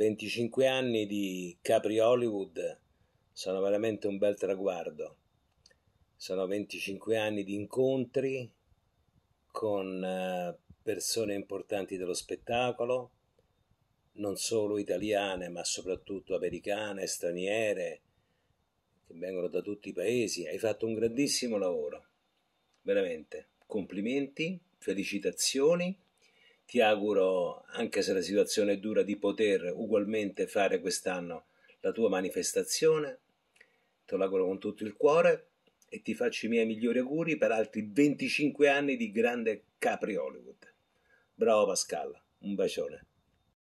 25 anni di Capri Hollywood sono veramente un bel traguardo. Sono 25 anni di incontri con eh, persone importanti dello spettacolo, non solo italiane ma soprattutto americane, straniere, che vengono da tutti i paesi. Hai fatto un grandissimo lavoro, veramente. Complimenti, felicitazioni ti auguro, anche se la situazione è dura, di poter ugualmente fare quest'anno la tua manifestazione. Te lo auguro con tutto il cuore e ti faccio i miei migliori auguri per altri 25 anni di grande Capri Hollywood. Bravo Pascal, un bacione.